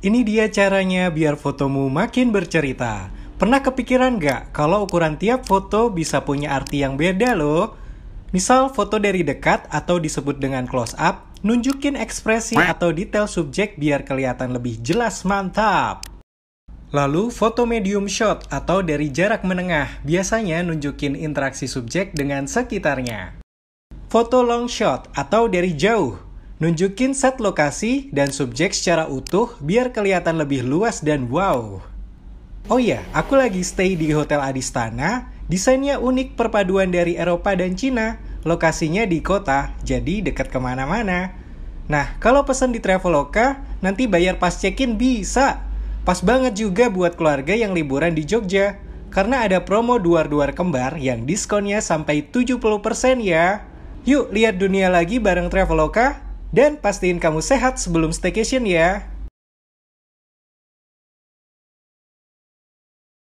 Ini dia caranya biar fotomu makin bercerita. Pernah kepikiran gak kalau ukuran tiap foto bisa punya arti yang beda loh? Misal foto dari dekat atau disebut dengan close up, nunjukin ekspresi atau detail subjek biar kelihatan lebih jelas mantap. Lalu foto medium shot atau dari jarak menengah biasanya nunjukin interaksi subjek dengan sekitarnya. Foto long shot atau dari jauh Nunjukin set lokasi dan subjek secara utuh biar kelihatan lebih luas dan wow. Oh iya, aku lagi stay di Hotel Adistana. Desainnya unik perpaduan dari Eropa dan Cina. Lokasinya di kota, jadi dekat kemana-mana. Nah, kalau pesan di Traveloka, nanti bayar pas check-in bisa. Pas banget juga buat keluarga yang liburan di Jogja. Karena ada promo duar-duar kembar yang diskonnya sampai 70% ya. Yuk lihat dunia lagi bareng Traveloka dan pastiin kamu sehat sebelum staycation ya.